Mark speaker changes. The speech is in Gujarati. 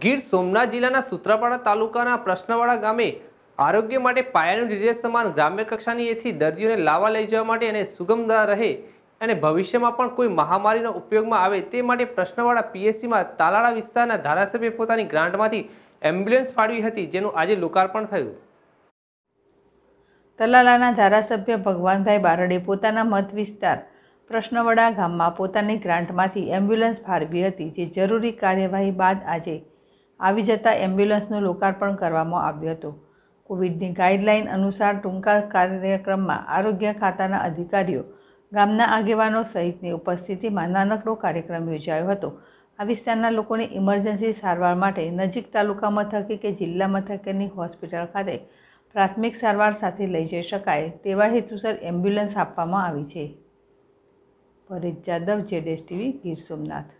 Speaker 1: ગીર સોમનાથ જિલ્લાના સૂત્રાપાડા તાલુકાના પ્રશ્નવાડા ગામે આરોગ્ય માટે પાયાનું રીતે સમાન ગ્રામ્ય કક્ષાની એથી દર્દીઓને લાવવા લઈ જવા માટે અને સુગમતા રહે અને ભવિષ્યમાં પણ કોઈ મહામારીનો ઉપયોગમાં આવે તે માટે પ્રશ્નવાડા પીએસસીમાં તાલાળા વિસ્તારના ધારાસભ્ય પોતાની ગ્રાન્ટમાંથી એમ્બ્યુલન્સ ફાળવી હતી જેનું આજે લોકાર્પણ થયું
Speaker 2: તલાલાના ધારાસભ્ય ભગવાનભાઈ બારડે પોતાના મત વિસ્તાર પ્રશ્નવાડા ગામમાં પોતાની ગ્રાન્ટમાંથી એમ્બ્યુલન્સ ફાળવી હતી જે જરૂરી કાર્યવાહી બાદ આજે આવી જતા એમ્બ્યુલન્સનું લોકાર્પણ કરવામાં આવ્યું હતું કોવિડની ગાઈડલાઇન અનુસાર ટૂંકા કાર્યક્રમમાં આરોગ્ય ખાતાના અધિકારીઓ ગામના આગેવાનો સહિતની ઉપસ્થિતિમાં નાનકડો કાર્યક્રમ યોજાયો હતો આ વિસ્તારના લોકોને ઇમરજન્સી સારવાર માટે નજીક તાલુકા મથકે કે જિલ્લા મથકેની હોસ્પિટલ ખાતે પ્રાથમિક સારવાર સાથે લઈ જઈ શકાય તેવા હેતુસર એમ્બ્યુલન્સ આપવામાં આવી છે ભરત જાદવ જેડેશ ટીવી ગીર સોમનાથ